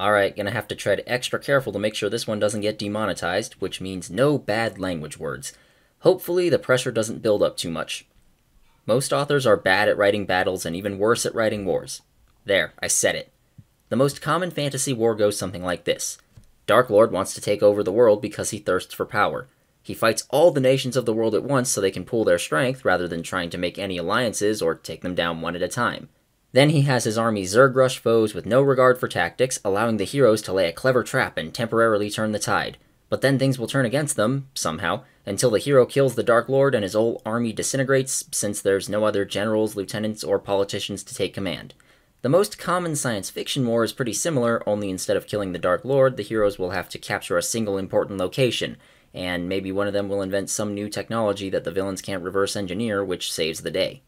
Alright, gonna have to tread extra careful to make sure this one doesn't get demonetized, which means no bad language words. Hopefully the pressure doesn't build up too much. Most authors are bad at writing battles and even worse at writing wars. There, I said it. The most common fantasy war goes something like this. Dark Lord wants to take over the world because he thirsts for power. He fights all the nations of the world at once so they can pool their strength rather than trying to make any alliances or take them down one at a time. Then he has his army Zerg rush foes with no regard for tactics, allowing the heroes to lay a clever trap and temporarily turn the tide. But then things will turn against them, somehow, until the hero kills the Dark Lord and his whole army disintegrates, since there's no other generals, lieutenants, or politicians to take command. The most common science fiction war is pretty similar, only instead of killing the Dark Lord, the heroes will have to capture a single important location, and maybe one of them will invent some new technology that the villains can't reverse engineer, which saves the day.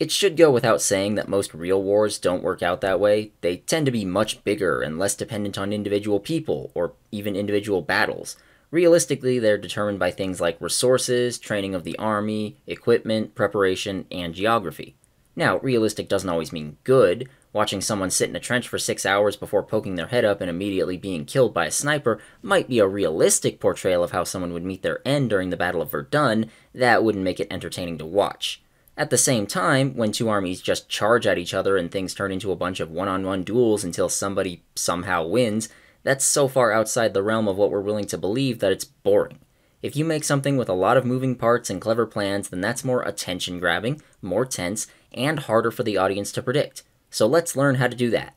It should go without saying that most real wars don't work out that way. They tend to be much bigger and less dependent on individual people or even individual battles. Realistically, they're determined by things like resources, training of the army, equipment, preparation, and geography. Now, realistic doesn't always mean good. Watching someone sit in a trench for six hours before poking their head up and immediately being killed by a sniper might be a realistic portrayal of how someone would meet their end during the Battle of Verdun. That wouldn't make it entertaining to watch. At the same time, when two armies just charge at each other and things turn into a bunch of one on one duels until somebody somehow wins, that's so far outside the realm of what we're willing to believe that it's boring. If you make something with a lot of moving parts and clever plans, then that's more attention grabbing, more tense, and harder for the audience to predict. So let's learn how to do that.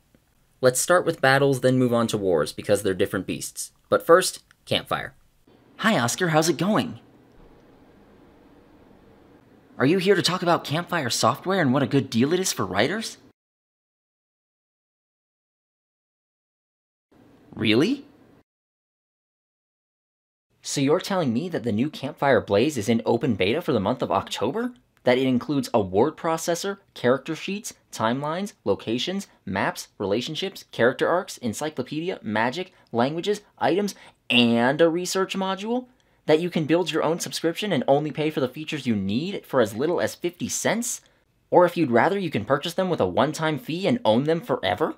Let's start with battles, then move on to wars because they're different beasts. But first, campfire. Hi, Oscar, how's it going? Are you here to talk about Campfire software and what a good deal it is for writers? Really? So you're telling me that the new Campfire Blaze is in open beta for the month of October? That it includes a word processor, character sheets, timelines, locations, maps, relationships, character arcs, encyclopedia, magic, languages, items, and a research module? that you can build your own subscription and only pay for the features you need for as little as 50 cents? Or if you'd rather, you can purchase them with a one time fee and own them forever?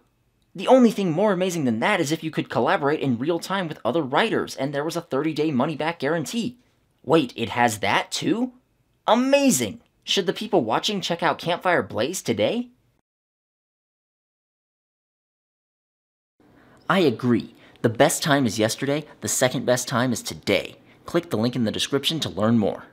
The only thing more amazing than that is if you could collaborate in real time with other writers and there was a 30 day money back guarantee. Wait, it has that too? Amazing! Should the people watching check out Campfire Blaze today? I agree. The best time is yesterday, the second best time is today. Click the link in the description to learn more.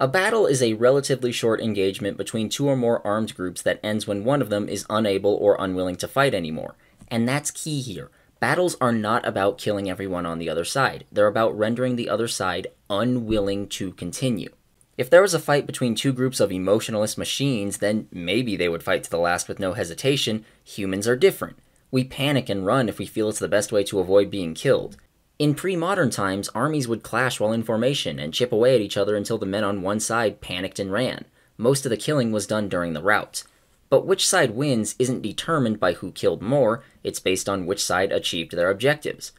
A battle is a relatively short engagement between two or more armed groups that ends when one of them is unable or unwilling to fight anymore. And that's key here. Battles are not about killing everyone on the other side, they're about rendering the other side unwilling to continue. If there was a fight between two groups of emotionalist machines, then maybe they would fight to the last with no hesitation. Humans are different. We panic and run if we feel it's the best way to avoid being killed. In pre modern times, armies would clash while in formation and chip away at each other until the men on one side panicked and ran. Most of the killing was done during the rout. But which side wins isn't determined by who killed more, it's based on which side achieved their objectives.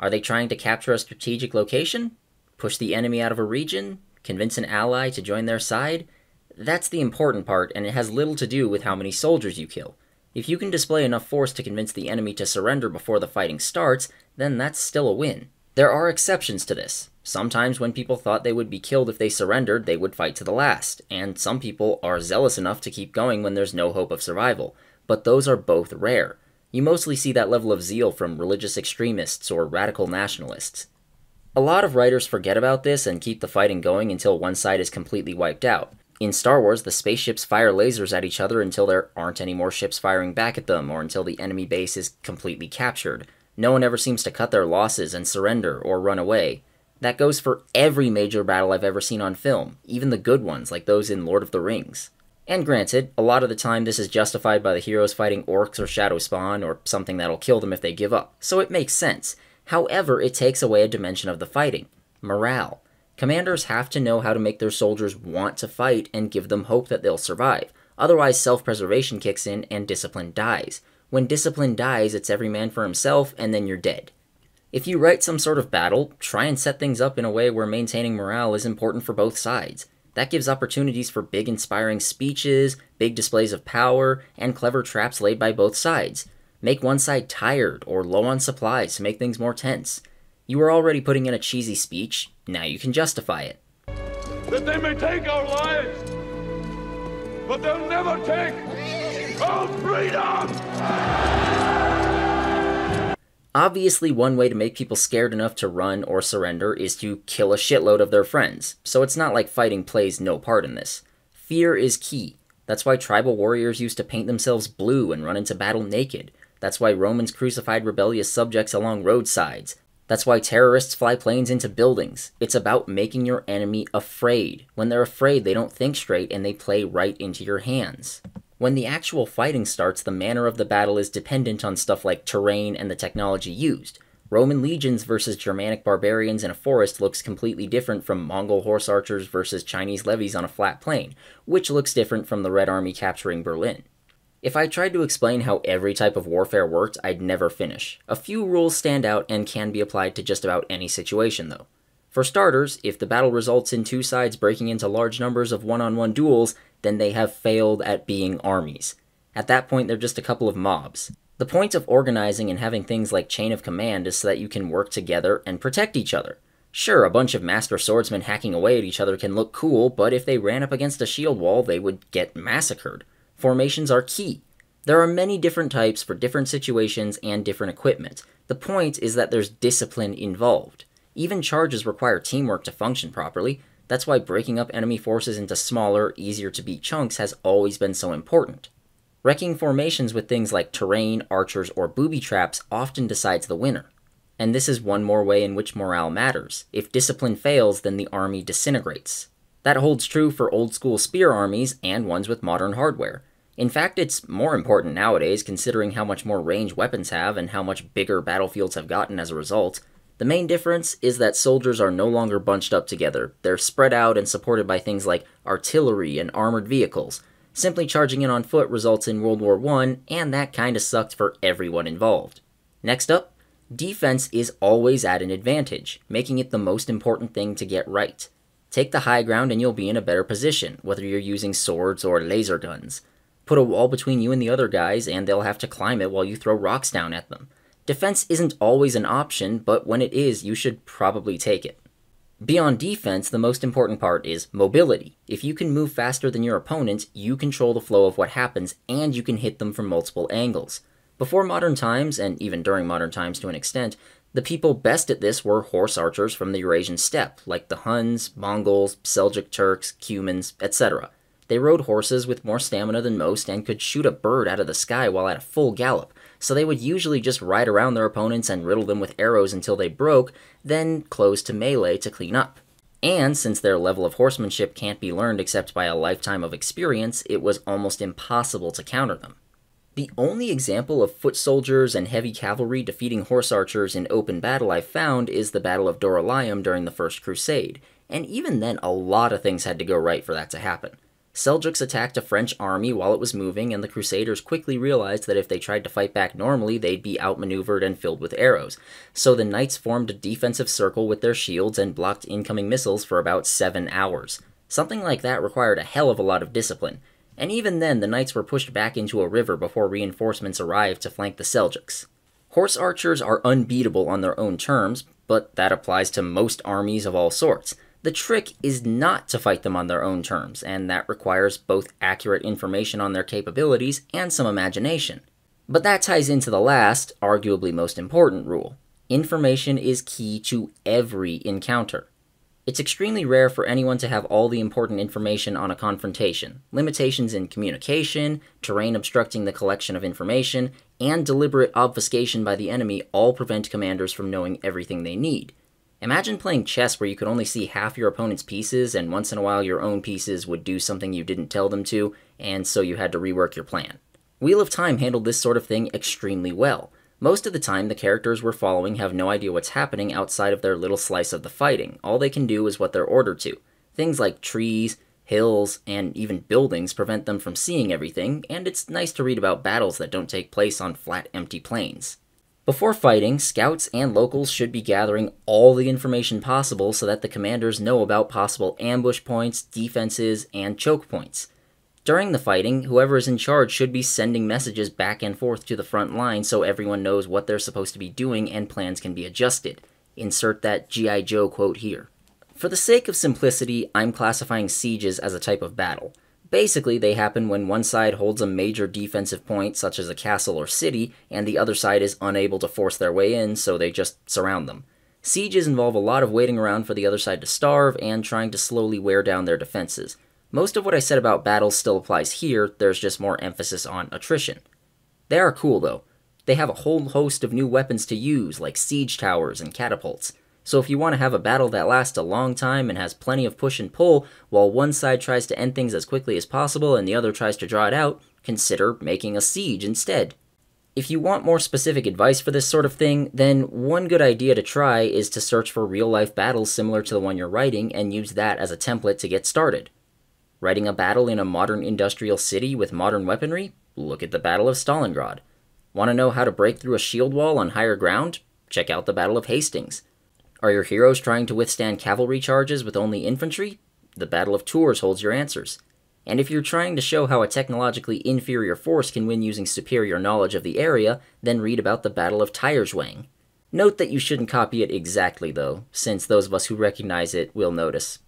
Are they trying to capture a strategic location? Push the enemy out of a region? convince an ally to join their side, that's the important part, and it has little to do with how many soldiers you kill. If you can display enough force to convince the enemy to surrender before the fighting starts, then that's still a win. There are exceptions to this. Sometimes when people thought they would be killed if they surrendered, they would fight to the last, and some people are zealous enough to keep going when there's no hope of survival, but those are both rare. You mostly see that level of zeal from religious extremists or radical nationalists. A lot of writers forget about this and keep the fighting going until one side is completely wiped out. In Star Wars, the spaceships fire lasers at each other until there aren't any more ships firing back at them or until the enemy base is completely captured. No one ever seems to cut their losses and surrender or run away. That goes for every major battle I've ever seen on film, even the good ones like those in Lord of the Rings. And granted, a lot of the time this is justified by the heroes fighting orcs or shadow spawn or something that'll kill them if they give up, so it makes sense. However, it takes away a dimension of the fighting morale. Commanders have to know how to make their soldiers want to fight and give them hope that they'll survive. Otherwise, self preservation kicks in and discipline dies. When discipline dies, it's every man for himself, and then you're dead. If you write some sort of battle, try and set things up in a way where maintaining morale is important for both sides. That gives opportunities for big inspiring speeches, big displays of power, and clever traps laid by both sides. Make one side tired or low on supplies to make things more tense. You were already putting in a cheesy speech, now you can justify it. That they may take our lives, but they'll never take our freedom! Obviously, one way to make people scared enough to run or surrender is to kill a shitload of their friends, so it's not like fighting plays no part in this. Fear is key. That's why tribal warriors used to paint themselves blue and run into battle naked that's why Romans crucified rebellious subjects along roadsides. That's why terrorists fly planes into buildings. It's about making your enemy afraid. When they're afraid, they don't think straight and they play right into your hands. When the actual fighting starts, the manner of the battle is dependent on stuff like terrain and the technology used. Roman legions versus Germanic barbarians in a forest looks completely different from Mongol horse archers versus Chinese levies on a flat plain, which looks different from the Red Army capturing Berlin. If I tried to explain how every type of warfare worked, I'd never finish. A few rules stand out and can be applied to just about any situation, though. For starters, if the battle results in two sides breaking into large numbers of one on one duels, then they have failed at being armies. At that point, they're just a couple of mobs. The point of organizing and having things like chain of command is so that you can work together and protect each other. Sure, a bunch of master swordsmen hacking away at each other can look cool, but if they ran up against a shield wall, they would get massacred. Formations are key. There are many different types for different situations and different equipment. The point is that there's discipline involved. Even charges require teamwork to function properly. That's why breaking up enemy forces into smaller, easier to beat chunks has always been so important. Wrecking formations with things like terrain, archers, or booby traps often decides the winner. And this is one more way in which morale matters. If discipline fails, then the army disintegrates. That holds true for old school spear armies and ones with modern hardware. In fact, it's more important nowadays considering how much more range weapons have and how much bigger battlefields have gotten as a result. The main difference is that soldiers are no longer bunched up together. They're spread out and supported by things like artillery and armored vehicles. Simply charging in on foot results in World War I, and that kinda sucked for everyone involved. Next up, defense is always at an advantage, making it the most important thing to get right. Take the high ground and you'll be in a better position, whether you're using swords or laser guns. Put a wall between you and the other guys, and they'll have to climb it while you throw rocks down at them. Defense isn't always an option, but when it is, you should probably take it. Beyond defense, the most important part is mobility. If you can move faster than your opponent, you control the flow of what happens, and you can hit them from multiple angles. Before modern times, and even during modern times to an extent, the people best at this were horse archers from the Eurasian steppe, like the Huns, Mongols, Seljuk Turks, Cumans, etc. They rode horses with more stamina than most and could shoot a bird out of the sky while at a full gallop, so they would usually just ride around their opponents and riddle them with arrows until they broke, then close to melee to clean up. And since their level of horsemanship can't be learned except by a lifetime of experience, it was almost impossible to counter them. The only example of foot soldiers and heavy cavalry defeating horse archers in open battle I've found is the Battle of Dorylaeum during the First Crusade, and even then a lot of things had to go right for that to happen. Seljuks attacked a French army while it was moving, and the Crusaders quickly realized that if they tried to fight back normally, they'd be outmaneuvered and filled with arrows. So the knights formed a defensive circle with their shields and blocked incoming missiles for about seven hours. Something like that required a hell of a lot of discipline. And even then, the knights were pushed back into a river before reinforcements arrived to flank the Seljuks. Horse archers are unbeatable on their own terms, but that applies to most armies of all sorts. The trick is not to fight them on their own terms, and that requires both accurate information on their capabilities and some imagination. But that ties into the last, arguably most important rule. Information is key to every encounter. It's extremely rare for anyone to have all the important information on a confrontation. Limitations in communication, terrain obstructing the collection of information, and deliberate obfuscation by the enemy all prevent commanders from knowing everything they need. Imagine playing chess where you could only see half your opponent's pieces, and once in a while your own pieces would do something you didn't tell them to, and so you had to rework your plan. Wheel of Time handled this sort of thing extremely well. Most of the time, the characters we're following have no idea what's happening outside of their little slice of the fighting. All they can do is what they're ordered to. Things like trees, hills, and even buildings prevent them from seeing everything, and it's nice to read about battles that don't take place on flat, empty plains. Before fighting, scouts and locals should be gathering all the information possible so that the commanders know about possible ambush points, defenses, and choke points. During the fighting, whoever is in charge should be sending messages back and forth to the front line so everyone knows what they're supposed to be doing and plans can be adjusted. Insert that G.I. Joe quote here. For the sake of simplicity, I'm classifying sieges as a type of battle. Basically, they happen when one side holds a major defensive point, such as a castle or city, and the other side is unable to force their way in, so they just surround them. Sieges involve a lot of waiting around for the other side to starve and trying to slowly wear down their defenses. Most of what I said about battles still applies here, there's just more emphasis on attrition. They are cool though. They have a whole host of new weapons to use, like siege towers and catapults. So if you want to have a battle that lasts a long time and has plenty of push and pull, while one side tries to end things as quickly as possible and the other tries to draw it out, consider making a siege instead. If you want more specific advice for this sort of thing, then one good idea to try is to search for real life battles similar to the one you're writing and use that as a template to get started. Writing a battle in a modern industrial city with modern weaponry? Look at the Battle of Stalingrad. Want to know how to break through a shield wall on higher ground? Check out the Battle of Hastings. Are your heroes trying to withstand cavalry charges with only infantry? The Battle of Tours holds your answers. And if you're trying to show how a technologically inferior force can win using superior knowledge of the area, then read about the Battle of Tireswang. Note that you shouldn't copy it exactly, though, since those of us who recognize it will notice.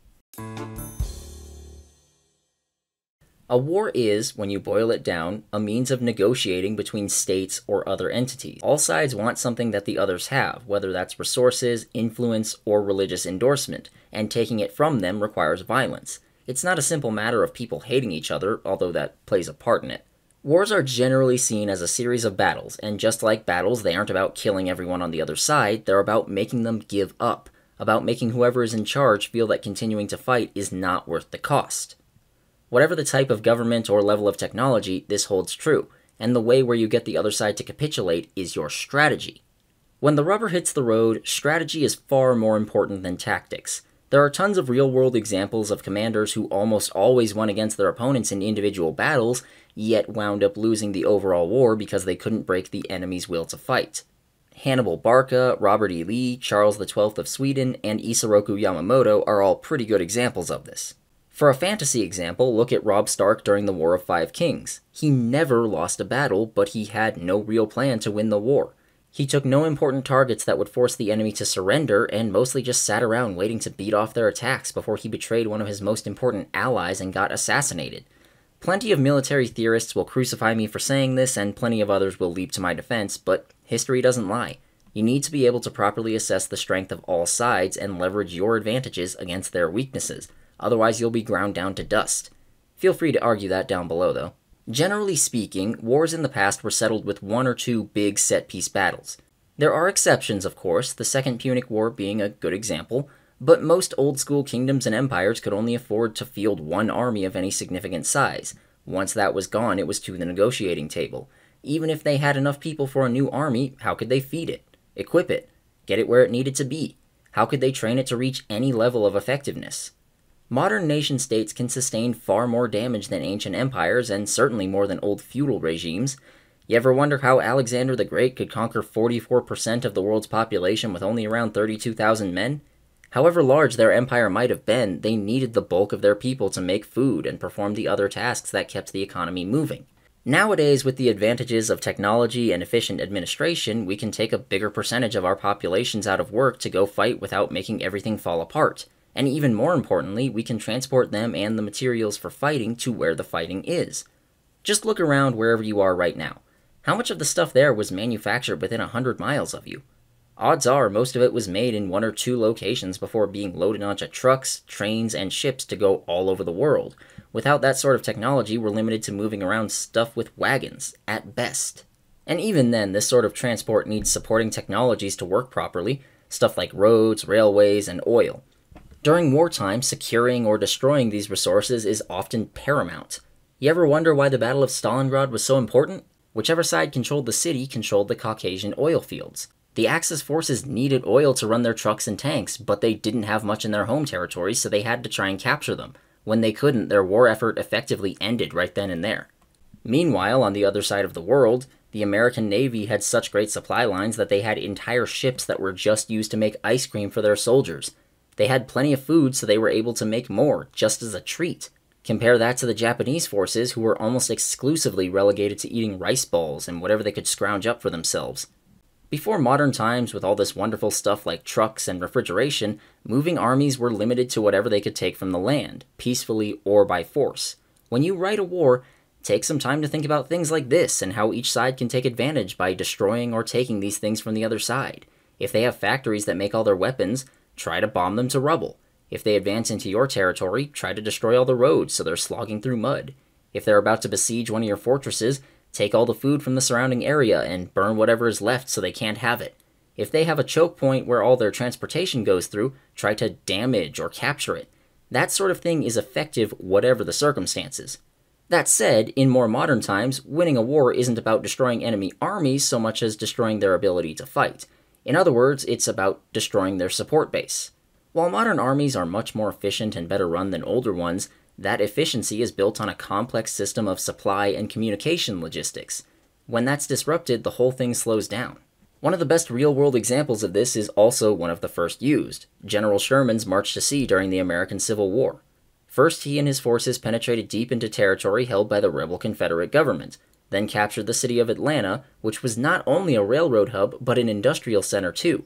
A war is, when you boil it down, a means of negotiating between states or other entities. All sides want something that the others have, whether that's resources, influence, or religious endorsement, and taking it from them requires violence. It's not a simple matter of people hating each other, although that plays a part in it. Wars are generally seen as a series of battles, and just like battles, they aren't about killing everyone on the other side, they're about making them give up, about making whoever is in charge feel that continuing to fight is not worth the cost. Whatever the type of government or level of technology, this holds true, and the way where you get the other side to capitulate is your strategy. When the rubber hits the road, strategy is far more important than tactics. There are tons of real world examples of commanders who almost always won against their opponents in individual battles, yet wound up losing the overall war because they couldn't break the enemy's will to fight. Hannibal Barca, Robert E. Lee, Charles XII of Sweden, and Isoroku Yamamoto are all pretty good examples of this. For a fantasy example, look at Rob Stark during the War of Five Kings. He never lost a battle, but he had no real plan to win the war. He took no important targets that would force the enemy to surrender, and mostly just sat around waiting to beat off their attacks before he betrayed one of his most important allies and got assassinated. Plenty of military theorists will crucify me for saying this, and plenty of others will leap to my defense, but history doesn't lie. You need to be able to properly assess the strength of all sides and leverage your advantages against their weaknesses otherwise you'll be ground down to dust. Feel free to argue that down below, though. Generally speaking, wars in the past were settled with one or two big set piece battles. There are exceptions, of course, the Second Punic War being a good example, but most old school kingdoms and empires could only afford to field one army of any significant size. Once that was gone, it was to the negotiating table. Even if they had enough people for a new army, how could they feed it, equip it, get it where it needed to be? How could they train it to reach any level of effectiveness? Modern nation states can sustain far more damage than ancient empires, and certainly more than old feudal regimes. You ever wonder how Alexander the Great could conquer 44% of the world's population with only around 32,000 men? However large their empire might have been, they needed the bulk of their people to make food and perform the other tasks that kept the economy moving. Nowadays, with the advantages of technology and efficient administration, we can take a bigger percentage of our populations out of work to go fight without making everything fall apart. And even more importantly, we can transport them and the materials for fighting to where the fighting is. Just look around wherever you are right now. How much of the stuff there was manufactured within a hundred miles of you? Odds are most of it was made in one or two locations before being loaded onto trucks, trains, and ships to go all over the world. Without that sort of technology, we're limited to moving around stuff with wagons, at best. And even then, this sort of transport needs supporting technologies to work properly, stuff like roads, railways, and oil. During wartime, securing or destroying these resources is often paramount. You ever wonder why the Battle of Stalingrad was so important? Whichever side controlled the city controlled the Caucasian oil fields. The Axis forces needed oil to run their trucks and tanks, but they didn't have much in their home territory, so they had to try and capture them. When they couldn't, their war effort effectively ended right then and there. Meanwhile, on the other side of the world, the American Navy had such great supply lines that they had entire ships that were just used to make ice cream for their soldiers. They had plenty of food, so they were able to make more, just as a treat. Compare that to the Japanese forces, who were almost exclusively relegated to eating rice balls and whatever they could scrounge up for themselves. Before modern times, with all this wonderful stuff like trucks and refrigeration, moving armies were limited to whatever they could take from the land, peacefully or by force. When you write a war, take some time to think about things like this and how each side can take advantage by destroying or taking these things from the other side. If they have factories that make all their weapons, Try to bomb them to rubble. If they advance into your territory, try to destroy all the roads so they're slogging through mud. If they're about to besiege one of your fortresses, take all the food from the surrounding area and burn whatever is left so they can't have it. If they have a choke point where all their transportation goes through, try to damage or capture it. That sort of thing is effective whatever the circumstances. That said, in more modern times, winning a war isn't about destroying enemy armies so much as destroying their ability to fight. In other words, it's about destroying their support base. While modern armies are much more efficient and better run than older ones, that efficiency is built on a complex system of supply and communication logistics. When that's disrupted, the whole thing slows down. One of the best real world examples of this is also one of the first used General Sherman's march to sea during the American Civil War. First, he and his forces penetrated deep into territory held by the rebel Confederate government, then captured the city of Atlanta, which was not only a railroad hub, but an industrial center too.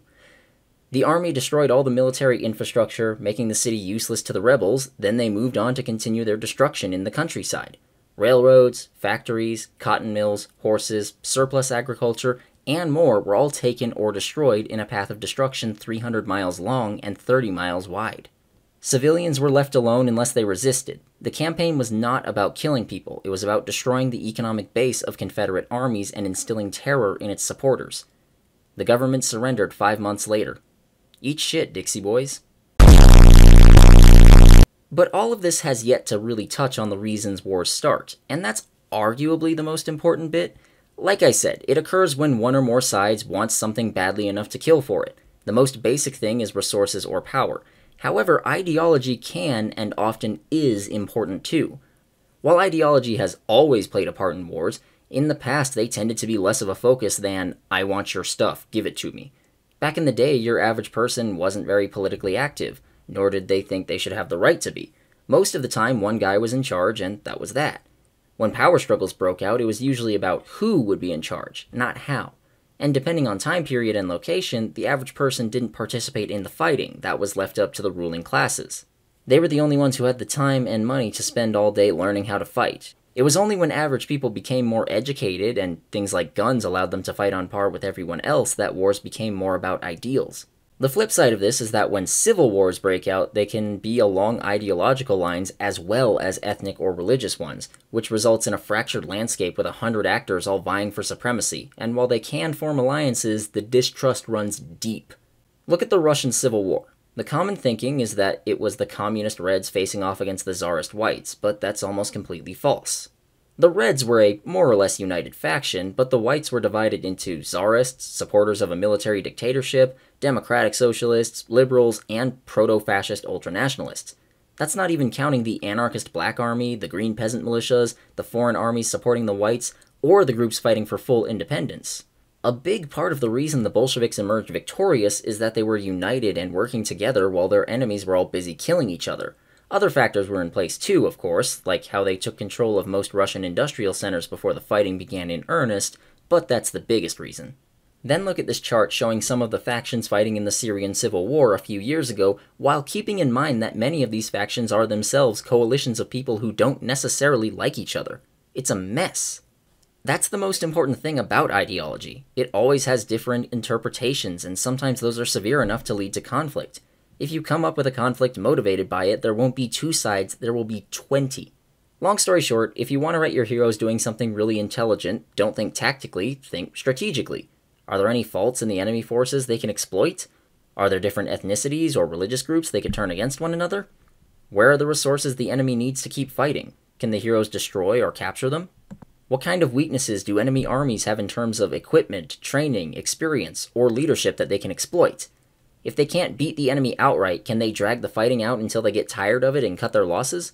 The army destroyed all the military infrastructure, making the city useless to the rebels, then they moved on to continue their destruction in the countryside. Railroads, factories, cotton mills, horses, surplus agriculture, and more were all taken or destroyed in a path of destruction 300 miles long and 30 miles wide. Civilians were left alone unless they resisted. The campaign was not about killing people, it was about destroying the economic base of Confederate armies and instilling terror in its supporters. The government surrendered five months later. Eat shit, Dixie boys. But all of this has yet to really touch on the reasons wars start, and that's arguably the most important bit. Like I said, it occurs when one or more sides wants something badly enough to kill for it. The most basic thing is resources or power. However, ideology can and often is important too. While ideology has always played a part in wars, in the past they tended to be less of a focus than, I want your stuff, give it to me. Back in the day, your average person wasn't very politically active, nor did they think they should have the right to be. Most of the time, one guy was in charge, and that was that. When power struggles broke out, it was usually about who would be in charge, not how and depending on time period and location, the average person didn't participate in the fighting, that was left up to the ruling classes. They were the only ones who had the time and money to spend all day learning how to fight. It was only when average people became more educated and things like guns allowed them to fight on par with everyone else that wars became more about ideals. The flip side of this is that when civil wars break out, they can be along ideological lines as well as ethnic or religious ones, which results in a fractured landscape with a hundred actors all vying for supremacy, and while they can form alliances, the distrust runs deep. Look at the Russian Civil War. The common thinking is that it was the communist Reds facing off against the Tsarist Whites, but that's almost completely false. The Reds were a more or less united faction, but the Whites were divided into Tsarists, supporters of a military dictatorship, democratic socialists, liberals, and proto fascist ultranationalists. That's not even counting the anarchist black army, the green peasant militias, the foreign armies supporting the whites, or the groups fighting for full independence. A big part of the reason the Bolsheviks emerged victorious is that they were united and working together while their enemies were all busy killing each other. Other factors were in place too, of course, like how they took control of most Russian industrial centers before the fighting began in earnest, but that's the biggest reason. Then look at this chart showing some of the factions fighting in the Syrian civil war a few years ago, while keeping in mind that many of these factions are themselves coalitions of people who don't necessarily like each other. It's a mess. That's the most important thing about ideology. It always has different interpretations, and sometimes those are severe enough to lead to conflict. If you come up with a conflict motivated by it, there won't be two sides, there will be 20. Long story short, if you want to write your heroes doing something really intelligent, don't think tactically, think strategically. Are there any faults in the enemy forces they can exploit? Are there different ethnicities or religious groups they could turn against one another? Where are the resources the enemy needs to keep fighting? Can the heroes destroy or capture them? What kind of weaknesses do enemy armies have in terms of equipment, training, experience, or leadership that they can exploit? If they can't beat the enemy outright, can they drag the fighting out until they get tired of it and cut their losses?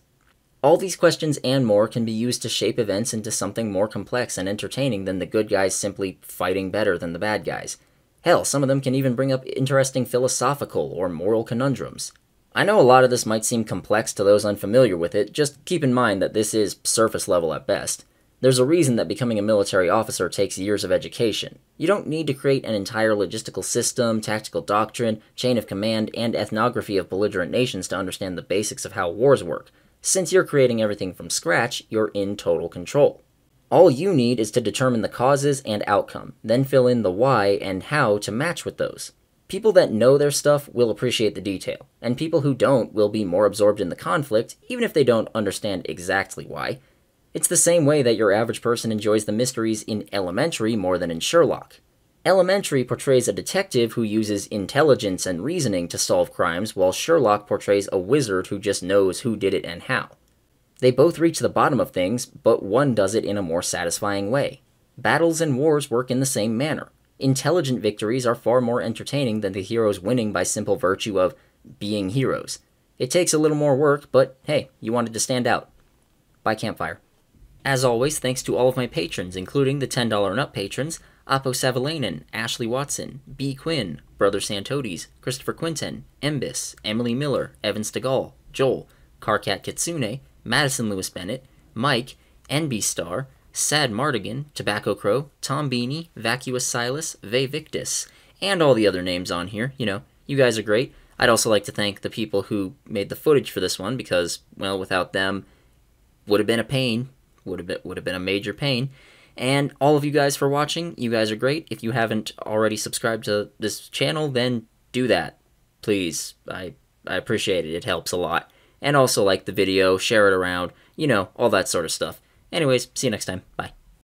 All these questions and more can be used to shape events into something more complex and entertaining than the good guys simply fighting better than the bad guys. Hell, some of them can even bring up interesting philosophical or moral conundrums. I know a lot of this might seem complex to those unfamiliar with it, just keep in mind that this is surface level at best. There's a reason that becoming a military officer takes years of education. You don't need to create an entire logistical system, tactical doctrine, chain of command, and ethnography of belligerent nations to understand the basics of how wars work. Since you're creating everything from scratch, you're in total control. All you need is to determine the causes and outcome, then fill in the why and how to match with those. People that know their stuff will appreciate the detail, and people who don't will be more absorbed in the conflict, even if they don't understand exactly why. It's the same way that your average person enjoys the mysteries in Elementary more than in Sherlock. Elementary portrays a detective who uses intelligence and reasoning to solve crimes, while Sherlock portrays a wizard who just knows who did it and how. They both reach the bottom of things, but one does it in a more satisfying way. Battles and wars work in the same manner. Intelligent victories are far more entertaining than the heroes winning by simple virtue of being heroes. It takes a little more work, but hey, you wanted to stand out. By Campfire. As always, thanks to all of my patrons, including the $10 and up patrons, Apo Savalainen, Ashley Watson, B. Quinn, Brother Santodes, Christopher Quinton, Embis, Emily Miller, Evan Stegall, Joel, Karkat Kitsune, Madison Lewis Bennett, Mike, NB Star, Sad Mardigan, Tobacco Crow, Tom Beanie, Vacuous Silas, Ve Victus, and all the other names on here. You know, you guys are great. I'd also like to thank the people who made the footage for this one because, well, without them, would have been a pain. Would have been would have been a major pain. And all of you guys for watching. You guys are great. If you haven't already subscribed to this channel, then do that. Please. I, I appreciate it. It helps a lot. And also like the video, share it around, you know, all that sort of stuff. Anyways, see you next time. Bye.